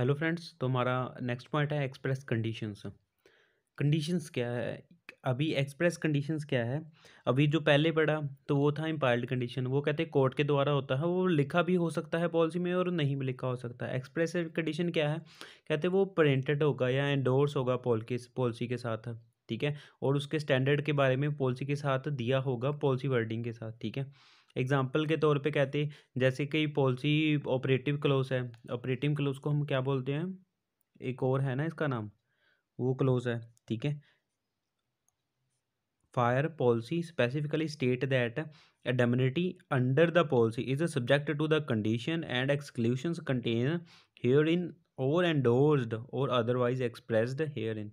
hello friends तो हमारा next point है एक्सप्रेस कंडीशंस कंडीशंस क्या है अभी एक्सप्रेस कंडीशंस क्या है अभी जो पहले पढ़ा तो वो था इम्पायल्ड कंडीशन वो कहते हैं कोर्ट के द्वारा होता है वो लिखा भी हो सकता है पॉलिसी में और नहीं भी लिखा हो सकता है एक्सप्रेस कंडीशन क्या है कहते हैं वो प्रिंटेड होगा या एंडोर्स होगा पॉलिसी के साथ ठीक है और उसके स्टैंडर्ड के बारे में पॉलिसी के साथ दिया होगा पॉलिसी वर्डिंग के साथ ठीक है एग्जाम्पल के तौर पे कहते हैं जैसे कई पॉलिसी ऑपरेटिव क्लोज है ऑपरेटिव क्लोज को हम क्या बोलते हैं एक और है ना इसका नाम वो क्लोज है ठीक है fire policy specifically state that indemnity under the policy is subject to the condition and exclusion contain herein or endorsed और अदरवाइज एक्सप्रेस्ड हेयर इन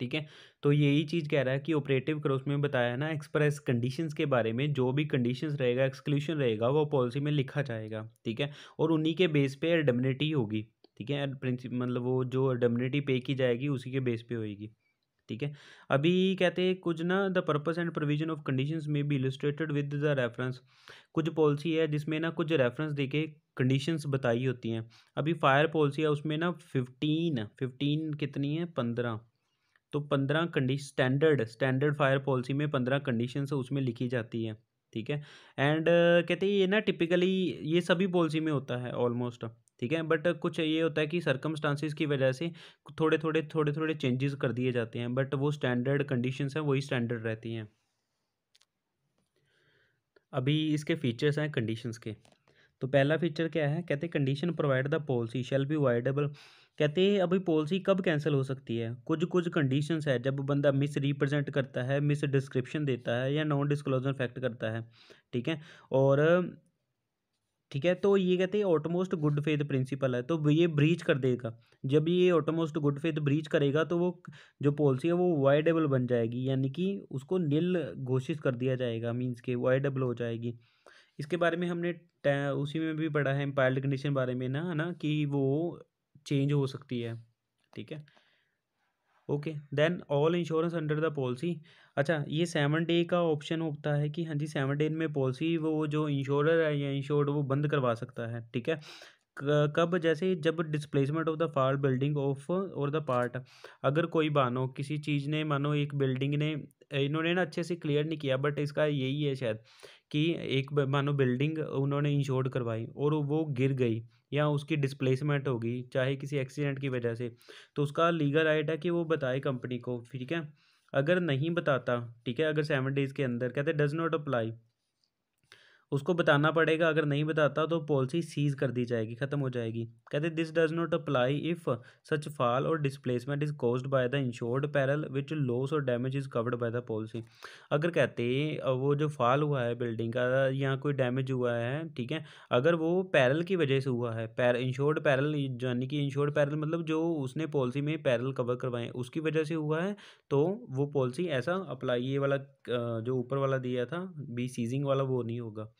ठीक है तो यही चीज़ कह रहा है कि ऑपरेटिव क्रॉस में बताया है ना एक्सप्रेस कंडीशंस के बारे में जो भी कंडीशंस रहेगा एक्सक्लूशन रहेगा वो पॉलिसी में लिखा जाएगा ठीक है और उन्हीं के बेस पे एडमिनिटी होगी ठीक है प्रिंसि मतलब वो जो एडमिनिटी पे की जाएगी उसी के बेस पे होगी ठीक है अभी कहते हैं कुछ ना the purpose and provision of condition में भी इलस्ट्रेटेड विद द रेफरेंस कुछ पॉलिसी है जिसमें ना कुछ रेफरेंस दे के कंडीशंस बताई होती हैं अभी फायर पॉलिसी है उसमें ना फिफ्टीन फिफ्टीन कितनी है पंद्रह तो पंद्रह condition standard standard fire policy में पंद्रह कंडीशन उसमें लिखी जाती है ठीक है एंड uh, कहते हैं ये ना टिपिकली ये सभी पॉलिसी में होता है ऑलमोस्ट ठीक है बट कुछ ये होता है कि सर्कमस्टांसिस की वजह से थोड़े थोड़े थोड़े थोड़े चेंजेस कर दिए जाते हैं बट वो स्टैंडर्ड कंडीशंस हैं वही स्टैंडर्ड रहती हैं अभी इसके फीचर्स हैं कंडीशंस के तो पहला फीचर क्या है कहते हैं condition provide the policy shall be avoidable कहते हैं अभी पॉलिसी कब कैंसिल हो सकती है कुछ कुछ कंडीशंस है जब बंदा मिस रिप्रेजेंट करता है मिस डिस्क्रिप्शन देता है या नॉन डिस्क्लोजर फैक्ट करता है ठीक है और ठीक है तो ये कहते हैं ऑटोमोस्ट गुड फेथ प्रिंसिपल है तो ये ब्रीच कर देगा जब ये ऑटोमोस्ट गुड फेथ ब्रीच करेगा तो वो जो पॉलिसी है वो वाइडेबल बन जाएगी यानी कि उसको नील घोषित कर दिया जाएगा मीन्स के वाइडेबल हो जाएगी इसके बारे में हमने उसी में भी पढ़ा है एम्पायर्ड कंडीशन बारे में ना है ना कि वो चेंज हो सकती है ठीक है okay then all insurance under the policy अच्छा ये सेवन डे का ऑप्शन होता है कि हाँ जी सेवन डे में पॉलिसी वो जो इंश्योरर है या इंश्योर्ड वो बंद करवा सकता है ठीक है कब जैसे जब displacement of the far building of or the part अगर कोई मानो किसी चीज़ ने मानो एक बिल्डिंग ने इन्होंने ना अच्छे से क्लियर नहीं किया बट इसका यही है शायद कि एक मानो बिल्डिंग उन्होंने इंश्योर्ड करवाई और वो गिर गई या उसकी डिस्प्लेसमेंट होगी चाहे किसी एक्सीडेंट की वजह से तो उसका लीगल राइट है कि वो बताए कंपनी को ठीक है अगर नहीं बताता ठीक है अगर सेवन डेज़ के अंदर कहते डज़ नॉट अप्लाई उसको बताना पड़ेगा अगर नहीं बताता तो पॉलिसी सीज कर दी जाएगी ख़त्म हो जाएगी कहते this does not apply if such fall or displacement is caused by the insured peril which loss or damage is covered by the policy अगर कहते वो जो फॉल हुआ है बिल्डिंग का या कोई डैमेज हुआ है ठीक है अगर वो पैरल की वजह से हुआ है पैर इंश्योर्ड पैरल यानी कि इंश्योर्ड पैरल मतलब जो उसने पॉलिसी में पैरल कवर करवाए उसकी वजह से हुआ है तो वो पॉलिसी ऐसा अप्लाई ये वाला जो ऊपर वाला दिया था बी सीजिंग वाला वो नहीं होगा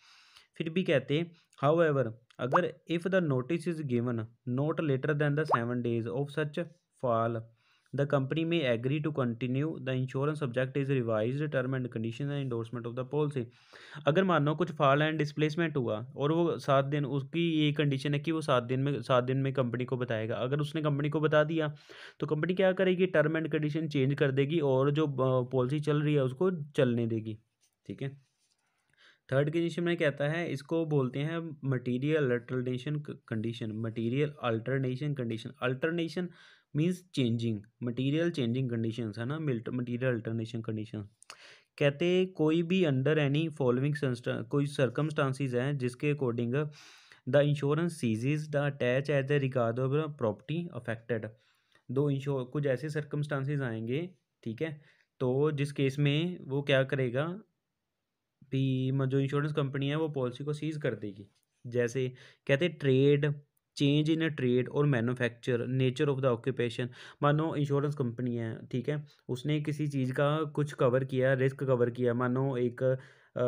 फिर भी कहते हैं हाउ एवर अगर if the notice is given not later than the seven days of such fall the company may agree to continue the insurance subject is revised term and condition and endorsement of the policy अगर मानो कुछ fall and displacement हुआ और वो सात दिन उसकी ये कंडीशन है कि वो सात दिन में सात दिन में कंपनी को बताएगा अगर उसने कंपनी को बता दिया तो कंपनी क्या करेगी टर्म एंड कंडीशन चेंज कर देगी और जो पॉलिसी चल रही है उसको चलने देगी ठीक है थर्ड कंडीशन में कहता है इसको बोलते हैं material alternation condition material alternation condition alternation means changing material changing condition है ना मटेरियल अल्टरनेशन कंडीशन कहते कोई भी अंडर एनी फॉलोइंग कोई सर्कमस्टांसिस हैं जिसके according the insurance ceases the attach as the regard of property affected दो insure कुछ ऐसे सर्कमस्टांसिस आएंगे ठीक है तो जिस केस में वो क्या करेगा कि जो इंश्योरेंस कंपनी है वो पॉलिसी को सीज कर देगी जैसे कहते trade change in a trade or manufacture nature of the occupation मानो इंश्योरेंस कंपनी है ठीक है उसने किसी चीज़ का कुछ कवर किया रिस्क कवर किया मानो एक आ,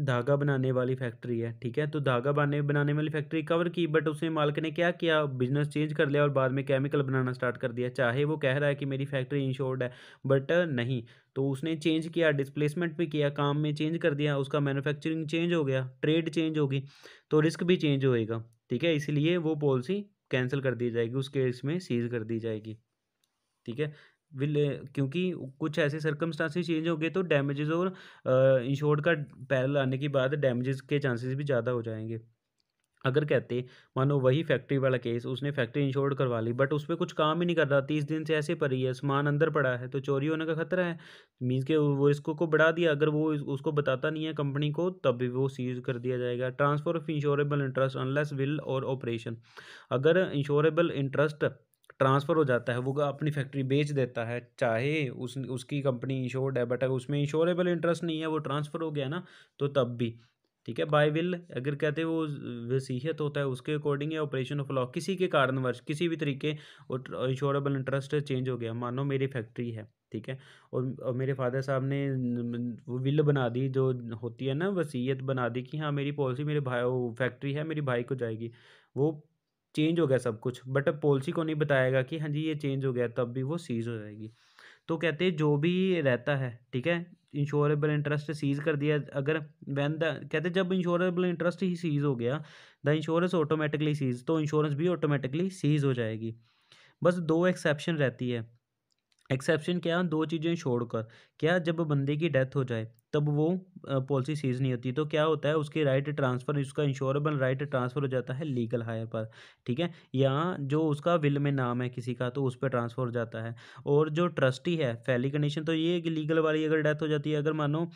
धागा बनाने वाली फैक्ट्री है ठीक है तो धागा बनाने बनाने वाली फैक्ट्री कवर की बट उसने मालिक ने क्या किया बिजनेस चेंज कर लिया और बाद में केमिकल बनाना स्टार्ट कर दिया चाहे वो कह रहा है कि मेरी फैक्ट्री इंश्योर्ड है बट नहीं तो उसने चेंज किया डिस्प्लेसमेंट भी किया काम में चेंज कर दिया उसका मैनुफैक्चरिंग चेंज हो गया ट्रेड चेंज होगी तो रिस्क भी चेंज होएगा ठीक है इसीलिए वो पॉलिसी कैंसिल कर दी जाएगी उस केस में सीज कर दी जाएगी ठीक है विल क्योंकि कुछ ऐसे सर्कमस्टांसिस चेंज हो गए तो डैमेजेस और इंश्योर्ड का पैरल आने के बाद डैमेजेस के चांसेस भी ज़्यादा हो जाएंगे अगर कहते मानो वही फैक्ट्री वाला केस उसने फैक्ट्री इंश्योर्ड करवा ली बट उस पर कुछ काम ही नहीं कर रहा तीस दिन से ऐसे पड़ी है सामान अंदर पड़ा है तो चोरी होने का खतरा है मीन्स के वो इसको को बढ़ा दिया अगर वो उसको बताता नहीं है कंपनी को तब भी वो सीज कर दिया जाएगा transfer of insurable interest unless will or operation अगर इंश्योरेबल इंटरेस्ट ट्रांसफ़र हो जाता है वो अपनी फैक्ट्री बेच देता है चाहे उस उसकी कंपनी इंश्योर्ड है बट अगर उसमें इंश्योरेबल इंटरेस्ट नहीं है वो ट्रांसफ़र हो गया ना तो तब भी ठीक है बाय विल अगर कहते हैं वो वसीहत होता है उसके अकॉर्डिंग या ऑपरेशन ऑफ लॉ किसी के कारणवश किसी भी तरीके वो इंश्योरेबल इंटरेस्ट चेंज हो गया मानो मेरी फैक्ट्री है ठीक है और, और मेरे फादर साहब ने वो विल बना दी जो होती है ना वसीयत बना दी कि हाँ मेरी पॉलिसी मेरे भाई वो फैक्ट्री है मेरे भाई को जाएगी वो चेंज हो गया सब कुछ बट पॉलिसी को नहीं बताएगा कि हाँ जी ये चेंज हो गया तब भी वो सीज़ हो जाएगी तो कहते हैं जो भी रहता है ठीक है इंश्योरेबल इंटरेस्ट सीज कर दिया अगर वैन द कहते जब इंश्योरेबल इंटरेस्ट ही सीज हो गया द इंश्योरेंस ऑटोमेटिकली सीज तो इंश्योरेंस भी ऑटोमेटिकली सीज हो जाएगी बस दो एक्सेप्शन रहती है एक्सेप्शन क्या दो चीज़ें छोड़कर क्या जब बंदे की डेथ हो जाए तब वो पॉलिसी सीज नहीं होती तो क्या होता है उसकी राइट ट्रांसफ़र उसका इंश्योरेबल राइट ट्रांसफ़र हो जाता है लीगल हायर पर ठीक है या जो उसका विल में नाम है किसी का तो उस पर ट्रांसफ़र हो जाता है और जो ट्रस्टी है फैली कंडीशन तो ये कि लीगल वाली अगर डेथ हो जाती है अगर मानो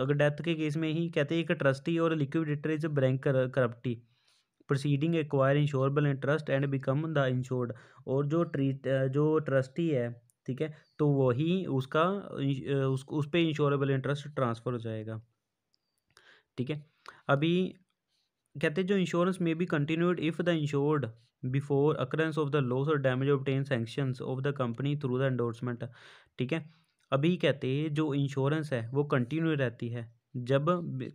अगर डेथ के केस में ही कहते हैं एक trustee or liquidator is bankruptcy proceeding acquire insurable interest and become the insured or जो ट्री जो ट्रस्टी है ठीक है तो वही उसका उस, उस पर इंश्योरेबल इंटरेस्ट ट्रांसफ़र हो जाएगा ठीक है अभी कहते हैं जो insurance may be continued if the insured before occurrence of the loss or damage obtain sanctions of the company through the endorsement ठीक है अभी कहते हैं जो इंश्योरेंस है वो कंटिन्यू रहती है जब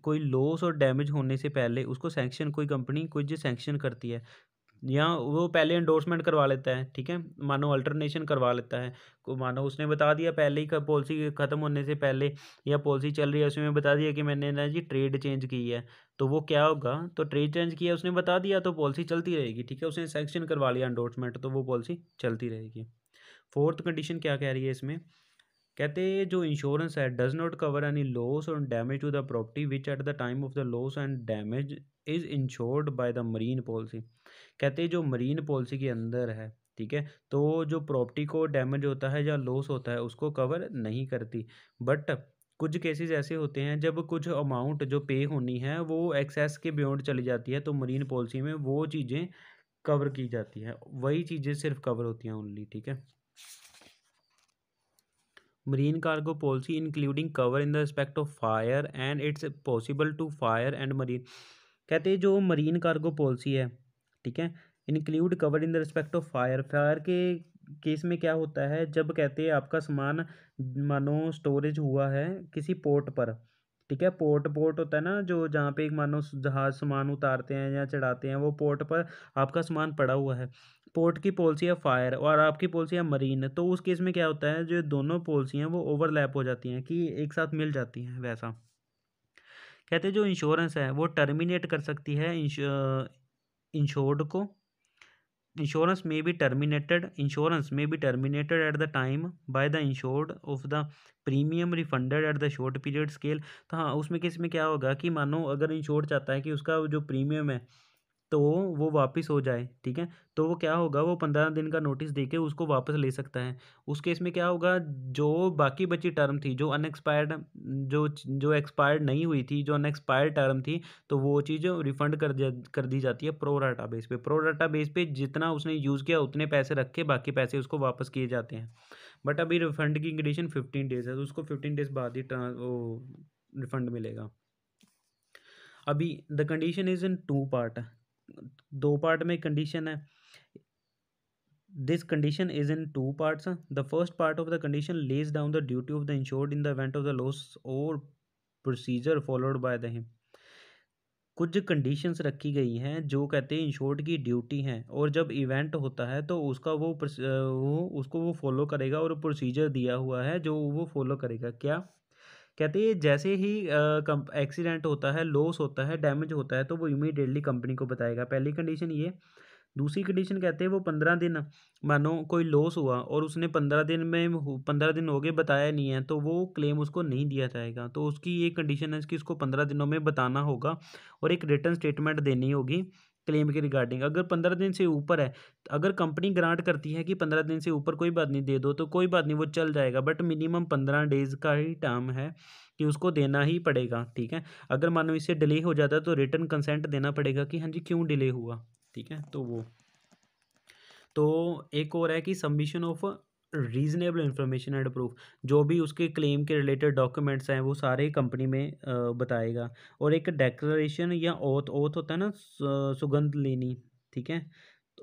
कोई लॉस और डैमेज होने से पहले उसको सेंक्शन कोई कंपनी कोई जो करती है या वो पहले इंडोर्समेंट करवा लेता है ठीक है मानो अल्टरनेशन करवा लेता है को मानो उसने बता दिया पहले ही पॉलिसी ख़त्म होने से पहले या पॉलिसी चल रही है उसमें बता दिया कि मैंने ना जी ट्रेड चेंज की है तो वो क्या होगा तो ट्रेड चेंज किया उसने बता दिया तो पॉलिसी चलती रहेगी ठीक है उसने सेक्शन करवा लिया इंडोर्समेंट तो वो पॉलिसी चलती रहेगी फोर्थ कंडीशन क्या कह रही है इसमें कहते हैं जो इंश्योरेंस है does not cover any loss or damage to the property which at the time of the loss and damage is insured by the marine policy कहते हैं जो मरीन पॉलिसी के अंदर है ठीक है तो जो प्रॉपर्टी को डैमेज होता है या लॉस होता है उसको कवर नहीं करती बट कुछ केसेस ऐसे होते हैं जब कुछ अमाउंट जो पे होनी है वो एक्सेस के बियॉन्ड चली जाती है तो मरीन पॉलिसी में वो चीज़ें कवर की जाती है वही चीज़ें सिर्फ कवर होती हैं ओनली ठीक है marine cargo policy including cover in the respect of fire and it's possible to fire and marine कहते हैं जो मरीन कार्गो पॉलिसी है ठीक है include cover in the respect of fire fire के केस में क्या होता है जब कहते हैं आपका सामान मानो स्टोरेज हुआ है किसी पोर्ट पर ठीक है पोर्ट पोर्ट होता है ना जो जहाँ पे एक मानो जहाज सामान उतारते हैं या चढ़ाते हैं वो पोर्ट पर आपका सामान पड़ा हुआ है पोर्ट की पॉलिसी है फायर और आपकी पॉलिसी है मरीन तो उस केस में क्या होता है जो दोनों पॉलिसी हैं वो ओवरलैप हो जाती हैं कि एक साथ मिल जाती हैं वैसा कहते जो इंश्योरेंस है वो टर्मिनेट कर सकती है insured को insurance may be terminated insurance may be terminated at the time by the insured of the premium refunded at the short period scale तो हाँ उसमें केस में क्या होगा कि मानो अगर इंश्योर चाहता है कि उसका जो प्रीमियम है तो वो वापस हो जाए ठीक है तो वो क्या होगा वो पंद्रह दिन का नोटिस दे के उसको वापस ले सकता है उस केस में क्या होगा जो बाकी बची टर्म थी जो अनएक्सपायर्ड जो जो एक्सपायर्ड नहीं हुई थी जो अनएक्सपायर्ड टर्म थी तो वो चीज़ रिफंड कर कर दी जाती है data base pro data base पर जितना उसने यूज़ किया उतने पैसे रख के बाकी पैसे उसको वापस किए जाते हैं बट अभी रिफंड की कंडीशन फिफ्टीन डेज है तो उसको फिफ्टीन डेज बाद ही रिफंड मिलेगा अभी the condition is in two part दो पार्ट में कंडीशन है this condition is in two parts the first part of the condition lays down the duty of the insured in the event of the loss or procedure followed by the him कुछ conditions रखी गई हैं जो कहते हैं insured की duty हैं और जब इवेंट होता है तो उसका वो वो उसको वो फॉलो करेगा और प्रोसीजर दिया हुआ है जो वो फॉलो करेगा क्या कहते हैं जैसे ही एक्सीडेंट होता है लॉस होता है डैमेज होता है तो वो इमीडिएटली कंपनी को बताएगा पहली कंडीशन ये दूसरी कंडीशन कहते हैं वो पंद्रह दिन मानो कोई लॉस हुआ और उसने पंद्रह दिन में पंद्रह दिन हो गए बताया नहीं है तो वो क्लेम उसको नहीं दिया जाएगा तो उसकी ये कंडीशन है कि उसको पंद्रह दिनों में बताना होगा और एक रिटर्न स्टेटमेंट देनी होगी क्लेम के रिगार्डिंग अगर पंद्रह दिन से ऊपर है अगर कंपनी ग्रांट करती है कि पंद्रह दिन से ऊपर कोई बात नहीं दे दो तो कोई बात नहीं वो चल जाएगा बट मिनिमम पंद्रह डेज का ही टर्म है कि उसको देना ही पड़ेगा ठीक है अगर मान लो इससे डिले हो जाता है तो रिटर्न कंसेंट देना पड़ेगा कि हाँ जी क्यों डिले हुआ ठीक है तो वो तो एक और है कि submission of reasonable information and proof जो भी उसके क्लेम के रिलेटेड डॉक्यूमेंट्स हैं वो सारे कंपनी में बताएगा और एक डेक्लेशन या ओथ ओथ होता है ना सुगंध लेनी ठीक है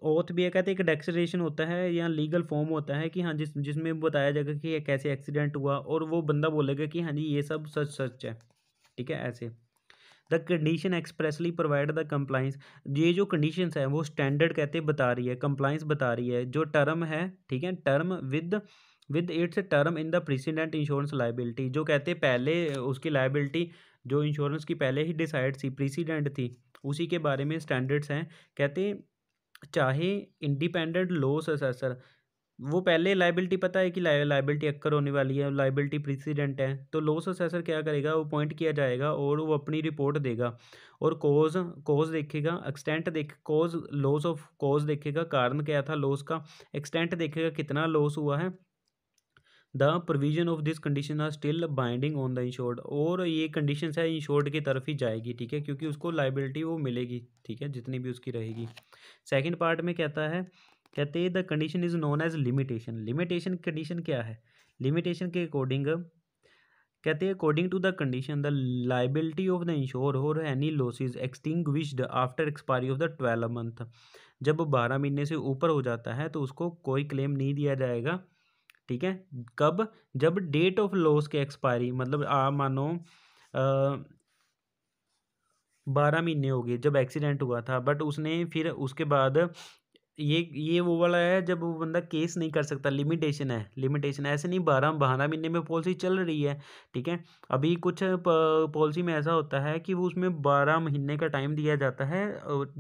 ओथ तो भी है कहते हैं एक डेक्सरेशन होता है या लीगल फॉर्म होता है कि हाँ जिस जिसमें बताया जाएगा कि कैसे एक्सीडेंट हुआ और वो बंदा बोलेगा कि हाँ जी ये सब सच सच है ठीक है ऐसे the condition expressly provide the compliance ये जो कंडीशंस हैं वो स्टैंडर्ड कहते बता रही है कंप्लाइंस बता रही है जो टर्म है ठीक है term with with its term in the precedent insurance liability जो कहते पहले उसकी लाइबिलिटी जो इंश्योरेंस की पहले ही डिसाइड थी प्रीसीडेंट थी उसी के बारे में स्टैंडर्ड्स हैं कहते चाहे इंडिपेंडेंट लॉ ससेसर वो पहले लाइबिलिटी पता है कि लाइबिलिटी अक्कर होने वाली है लाइबिलिटी प्रेसिडेंट है तो लॉस सक्सेसर क्या करेगा वो पॉइंट किया जाएगा और वो अपनी रिपोर्ट देगा और कोज कोज देखेगा एक्सटेंट देख कोज लॉस ऑफ कोज देखेगा कारण क्या था लॉस का एक्सटेंट देखेगा कितना लॉस हुआ है the provision of this condition are still binding on the insured और ये कंडीशन है इंश्योर्ड की तरफ ही जाएगी ठीक है क्योंकि उसको लाइबिलिटी वो मिलेगी ठीक है जितनी भी उसकी रहेगी सेकेंड पार्ट में कहता है कहते हैं the condition is known as limitation limitation condition क्या है लिमिटेशन के अकॉर्डिंग कहते हैं according to the condition the liability of the insure or any extinguish extinguished after expiry of the twelve month जब बारह महीने से ऊपर हो जाता है तो उसको कोई क्लेम नहीं दिया जाएगा ठीक है कब जब डेट ऑफ लॉस के एक्सपायरी मतलब आ मानो बारह महीने हो गए जब एक्सीडेंट हुआ था बट उसने फिर उसके बाद ये ये वो वाला है जब वो बंदा केस नहीं कर सकता लिमिटेशन है लिमिटेशन ऐसे नहीं बारह बारह महीने में पॉलिसी चल रही है ठीक है अभी कुछ पॉलिसी में ऐसा होता है कि वो उसमें बारह महीने का टाइम दिया जाता है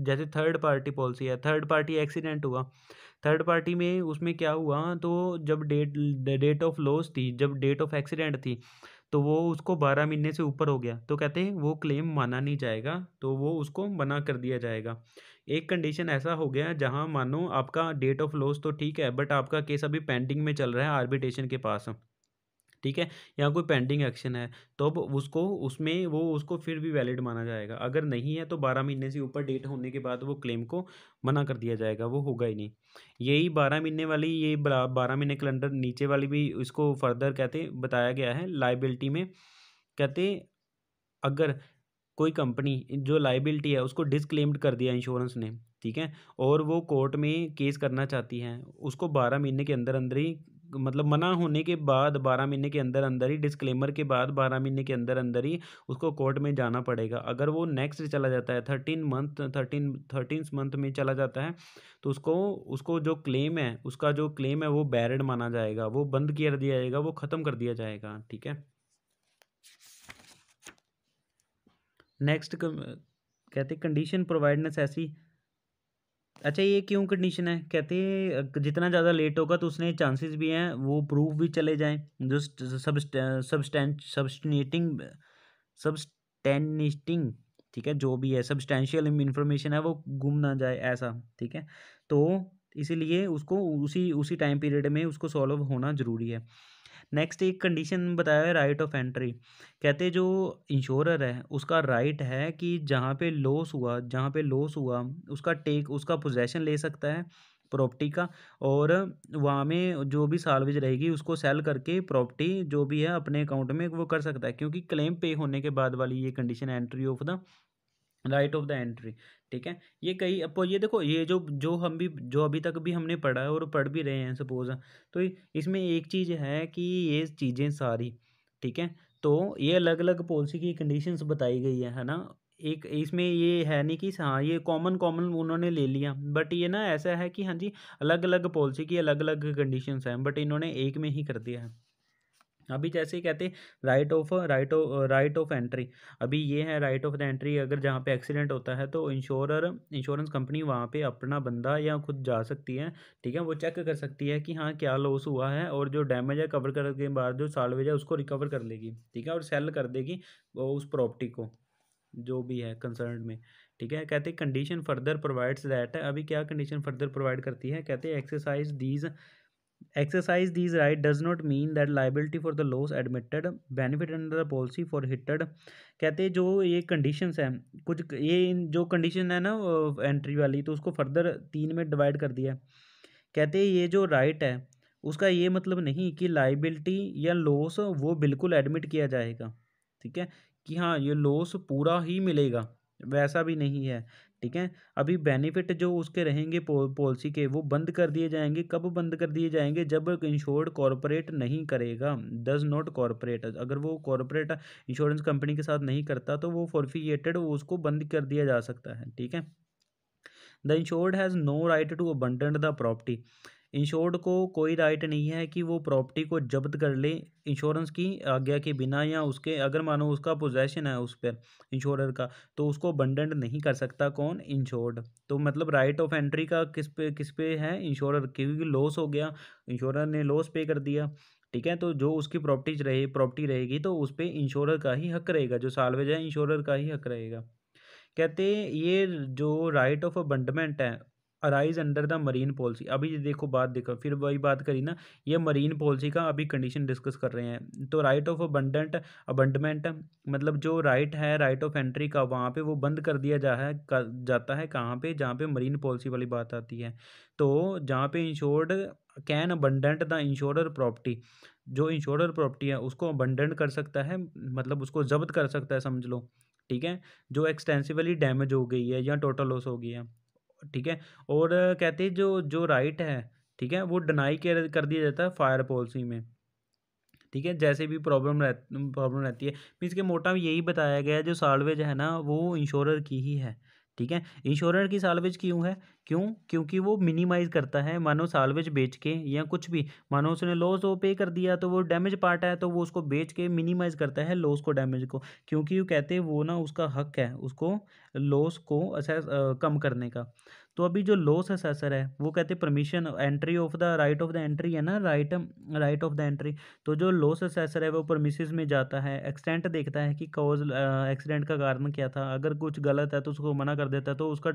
जैसे थर्ड पार्टी पॉलिसी है थर्ड पार्टी एक्सीडेंट हुआ थर्ड पार्टी में उसमें क्या हुआ तो जब डेट डेट ऑफ लॉस थी जब डेट ऑफ एक्सीडेंट थी तो वो उसको बारह महीने से ऊपर हो गया तो कहते हैं वो क्लेम माना नहीं जाएगा तो वो उसको मना कर दिया जाएगा एक कंडीशन ऐसा हो गया जहाँ मानो आपका डेट ऑफ लॉस तो ठीक है बट आपका केस अभी पेंडिंग में चल रहा है आर्बिट्रेशन के पास ठीक है या कोई पेंडिंग एक्शन है तो अब उसको उसमें वो उसको फिर भी वैलिड माना जाएगा अगर नहीं है तो बारह महीने से ऊपर डेट होने के बाद वो क्लेम को मना कर दिया जाएगा वो होगा ही नहीं यही बारह महीने वाली ये बारह महीने कैलेंडर नीचे वाली भी इसको फर्दर कहते बताया गया है लाइबिलिटी में कहते अगर कोई कंपनी जो लाइबिलिटी है उसको डिसक्लेम्ड कर दिया इंश्योरेंस ने ठीक है और वो कोर्ट में केस करना चाहती है उसको बारह महीने के अंदर अंदर ही मतलब मना होने के बाद बारह महीने के अंदर अंदर ही डिस्क्लेमर के बाद बारह महीने के अंदर अंदर ही उसको कोर्ट में जाना पड़ेगा अगर वो नेक्स्ट चला जाता है thirteen month thirteen thirteen month में चला जाता है तो उसको उसको जो क्लेम है उसका जो क्लेम है वो बैरड माना जाएगा वो बंद कर दिया जाएगा वो ख़त्म कर दिया जाएगा ठीक है नेक्स्ट कहते कंडीशन प्रोवाइडनेस ऐसी अच्छा ये क्यों कंडीशन है कहते हैं जितना ज़्यादा लेट होगा तो उसने चांसेस भी हैं वो प्रूफ भी चले जाएं जो सब्सटेंटिंग सबस्टेनिस्टिंग ठीक है जो भी है सबस्टेंशियल इन्फॉर्मेशन है वो गुम ना जाए ऐसा ठीक है तो इसीलिए उसको उसी उसी टाइम पीरियड में उसको सॉल्व होना ज़रूरी है नेक्स्ट एक कंडीशन बताया है राइट ऑफ एंट्री कहते जो इंश्योरर है उसका राइट है कि जहाँ पे लॉस हुआ जहाँ पे लॉस हुआ उसका टेक उसका पोजेसन ले सकता है प्रॉपर्टी का और वहाँ में जो भी सालवेज रहेगी उसको सेल करके प्रॉपर्टी जो भी है अपने अकाउंट में वो कर सकता है क्योंकि क्लेम पे होने के बाद वाली ये condition entry of the right of the entry ठीक है ये कई अब ये देखो ये जो जो हम भी जो अभी तक भी हमने पढ़ा है और पढ़ भी रहे हैं सपोज तो इसमें एक चीज़ है कि ये चीज़ें सारी ठीक है तो ये अलग अलग पॉलिसी की कंडीशंस बताई गई है है ना एक इसमें ये है नहीं कि हाँ ये कॉमन कॉमन उन्होंने ले लिया बट ये ना ऐसा है कि हाँ जी अलग अलग पॉलिसी की अलग अलग कंडीशंस हैं बट इन्होंने एक में ही कर दिया है अभी जैसे तो ही कहते हैं right of right of right of entry अभी ये है राइट ऑफ द एंट्री अगर जहाँ पे एक्सीडेंट होता है तो इंश्योरर इंश्योरेंस कंपनी वहाँ पे अपना बंदा या खुद जा सकती है ठीक है वो चेक कर सकती है कि हाँ क्या लॉस हुआ है और जो डैमेज है कवर करने के बाद जो सालवेज है उसको रिकवर कर लेगी ठीक है और सेल कर देगी वो उस प्रॉपर्टी को जो भी है कंसर्न में ठीक है कहते कंडीशन फर्दर प्रोवाइड्स दैट अभी क्या कंडीशन फर्दर प्रोवाइड करती है कहते exercise these exercise these right does not mean that liability for the loss admitted benefit under the policy for hitted कहते हैं जो ये कंडीशंस हैं कुछ ये जो कंडीशन है ना एंट्री वाली तो उसको फर्दर तीन में डिवाइड कर दिया कहते हैं ये जो राइट है उसका ये मतलब नहीं कि लाइबिलिटी या लॉस वो बिल्कुल एडमिट किया जाएगा ठीक है कि हाँ ये लॉस पूरा ही मिलेगा वैसा भी नहीं है ठीक है अभी बेनिफिट जो उसके रहेंगे पॉलिसी के वो बंद कर दिए जाएंगे कब बंद कर दिए जाएंगे जब इंश्योर्ड कॉरपोरेट नहीं करेगा डज नॉट कॉरपोरेट अगर वो कॉरपोरेट इंश्योरेंस कंपनी के साथ नहीं करता तो वो फॉरफिएटेड उसको बंद कर दिया जा सकता है ठीक है the insured has no right to abandon the property insured को कोई राइट नहीं है कि वो प्रॉपर्टी को जब्त कर ले इंश्योरेंस की आज्ञा के बिना या उसके अगर मानो उसका पोजेशन है उस पर इंश्योरर का तो उसको बंडन नहीं कर सकता कौन इंश्योर्ड तो मतलब राइट ऑफ एंट्री का किस पे किस पे है इंश्योरर क्योंकि लॉस हो गया इंश्योरर ने लॉस पे कर दिया ठीक है तो जो उसकी प्रॉपर्टीज रहे प्रॉपर्टी रहेगी तो उस पर इंश्योरर का ही हक रहेगा जो सालवेज है इंश्योरर का ही हक रहेगा कहते ये जो राइट ऑफ अबंडमेंट है arise under the marine policy अभी ये देखो बात देखो फिर वही बात करी ना ये मरीन पॉलिसी का अभी कंडीशन डिस्कस कर रहे हैं तो राइट ऑफ अबंडेंट अबंडमेंट मतलब जो राइट है राइट ऑफ एंट्री का वहाँ पे वो बंद कर दिया जा है जाता है कहाँ पे जहाँ पे मरीन पॉलिसी वाली बात आती है तो जहाँ पे insured can abandon the insure property जो इंश्योर प्रॉपर्टी है उसको अबंडेंट कर सकता है मतलब उसको जब्त कर सकता है समझ लो ठीक है जो एक्सटेंसिवली डैमेज हो गई है या टोटल लॉस हो गई है ठीक है और कहते हैं जो जो राइट है ठीक है वो डिनाई कर दिया जाता है फायर पॉलिसी में ठीक है जैसे भी प्रॉब्लम रह प्रॉब्लम रहती है मीन्स के मोटा यही बताया गया है जो सालवेज है ना वो इंश्योरर की ही है ठीक है इंश्योरर की सालवेज क्यों है क्यों क्योंकि वो मिनिमाइज करता है मानो सालवेज बेच के या कुछ भी मानो उसने लॉस वो पे कर दिया तो वो डैमेज पार्ट है तो वो उसको बेच के मिनिमाइज करता है लॉस को डैमेज को क्योंकि वो कहते हैं वो ना उसका हक है उसको लॉस को असेस कम करने का तो अभी जो लॉ ससेसर है वो कहते हैं permission entry of the right of the entry है ना right right of the entry तो जो लॉ ससेसर है वो परमिशन में जाता है एक्सटेंट देखता है कि कॉज एक्सीडेंट का कारण क्या था अगर कुछ गलत है तो उसको मना कर देता है तो उसका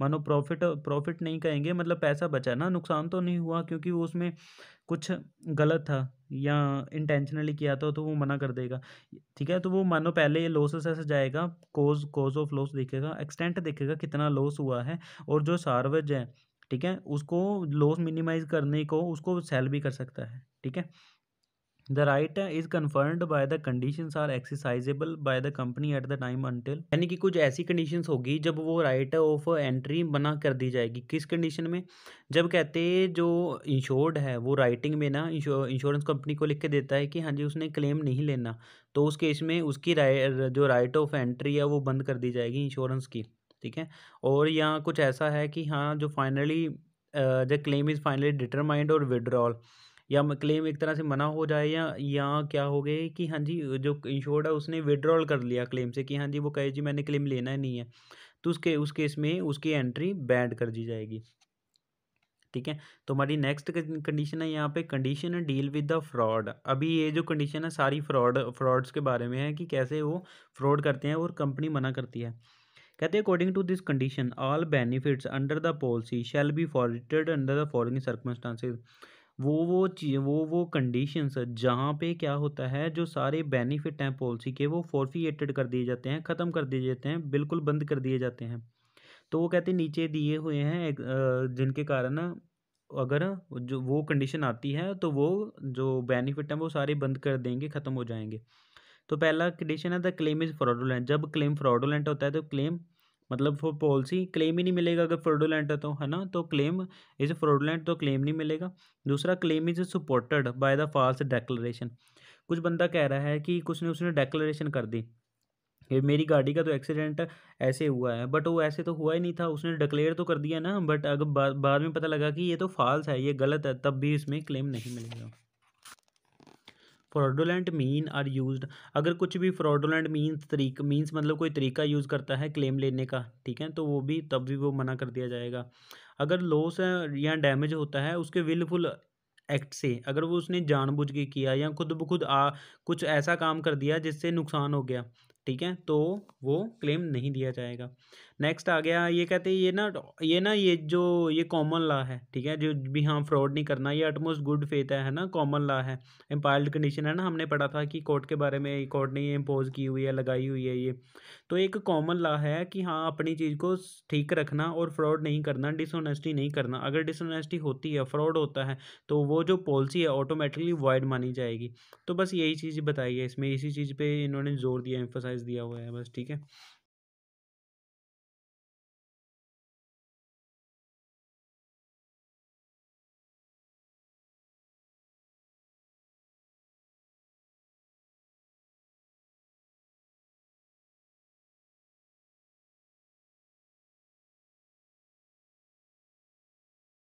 मानो प्रॉफिट प्रॉफिट नहीं कहेंगे मतलब पैसा बचा ना नुकसान तो नहीं हुआ क्योंकि वो उसमें कुछ गलत था या इंटेंशनली किया था तो वो मना कर देगा ठीक है तो वो मानो पहले ये लॉस ऐसे जाएगा कोज कोज ऑफ लॉस देखेगा एक्सटेंट देखेगा कितना लॉस हुआ है और जो सार्वज है ठीक है उसको लॉस मिनिमाइज करने को उसको सेल भी कर सकता है ठीक है the right is confirmed by the condition are exercisable by the company at the time until यानी कि कुछ ऐसी कंडीशन होगी जब वो राइट ऑफ एंट्री बना कर दी जाएगी किस कंडीशन में जब कहते जो इंश्योर्ड है वो राइटिंग में ना इंश्योरेंस कंपनी को लिख के देता है कि हाँ जी उसने क्लेम नहीं लेना तो उस केस में उसकी राइ जो राइट ऑफ एंट्री है वो बंद कर दी जाएगी इंश्योरेंस की ठीक है और यहाँ कुछ ऐसा है कि हाँ जो finally the claim is finally determined or withdrawal या क्लेम एक तरह से मना हो जाए या यहाँ क्या हो गए कि हाँ जी जो इंश्योर्ड है उसने विड्रॉल कर लिया क्लेम से कि हाँ जी वो कहे जी मैंने क्लेम लेना ही नहीं है तो उसके उस केस में उसकी एंट्री बैंड कर दी जाएगी ठीक है तो हमारी नेक्स्ट कंडीशन है यहाँ पे condition deal with the fraud अभी ये जो कंडीशन है सारी फ्रॉड फ्रॉड्स के बारे में है कि कैसे वो फ्रॉड करते हैं और कंपनी मना करती है कहते हैं according to this condition all benefits under the policy shall be forwarded under the following circumstances वो वो चीज़ वो वो कंडीशन जहाँ पे क्या होता है जो सारे बेनिफिट हैं पॉलिसी के वो फॉर्फिएटेड कर दिए जाते हैं ख़त्म कर दिए जाते हैं बिल्कुल बंद कर दिए जाते हैं तो वो कहते हैं नीचे दिए हुए हैं जिनके कारण अगर जो वो कंडीशन आती है तो वो जो बेनिफिट हैं वो सारे बंद कर देंगे ख़त्म हो जाएंगे तो पहला कंडीशन है द क्लेम इज़ फ्रॉडुलेंट जब क्लेम फ्रॉडुलेंट होता है तो क्लेम मतलब फॉर पॉलिसी क्लेम ही नहीं मिलेगा अगर फ्रॉडुलेंट है तो है ना तो क्लेम इज फ्रॉडुलेंट तो क्लेम नहीं मिलेगा दूसरा claim is supported by the false declaration कुछ बंदा कह रहा है कि कुछ ने उसने डेक्लरेशन कर दी ये मेरी गाड़ी का तो एक्सीडेंट ऐसे हुआ है बट वो ऐसे तो हुआ ही नहीं था उसने डिक्लेयर तो कर दिया ना बट अगर बाद में पता लगा कि ये तो फॉल्स है ये गलत है तब भी इसमें क्लेम नहीं मिलेगा फ्रॉडोलेंट मीन आर यूज अगर कुछ भी फ्रॉडोलेंट मीन तरीक मीन्स मतलब कोई तरीका यूज़ करता है क्लेम लेने का ठीक है तो वो भी तब भी वो मना कर दिया जाएगा अगर लॉस या डैमेज होता है उसके विलफुल एक्ट से अगर वो उसने जानबूझ के किया या खुद ब खुद आ कुछ ऐसा काम कर दिया जिससे नुकसान हो गया ठीक है तो वो क्लेम नहीं दिया जाएगा नेक्स्ट आ गया ये कहते हैं ये ना ये ना ये जो ये कॉमन लॉ है ठीक है जो भी हाँ फ्रॉड नहीं करना ये अटमोस्ट गुड फेथ है ना कॉमन लॉ है एम्पायल्ड कंडीशन है ना हमने पढ़ा था कि कोर्ट के बारे में कोर्ट ने ये इम्पोज की हुई है लगाई हुई है ये तो एक कॉमन लॉ है कि हाँ अपनी चीज़ को ठीक रखना और फ्रॉड नहीं करना डिसऑनेस्टी नहीं करना अगर डिसऑनेस्टी होती है फ्रॉड होता है तो वो जो पॉलिसी है ऑटोमेटिकली वाइड मानी जाएगी तो बस यही चीज़ बताई है इसमें इसी चीज़ पर इन्होंने जोर दिया एम्फोसाइज दिया हुआ है बस ठीक है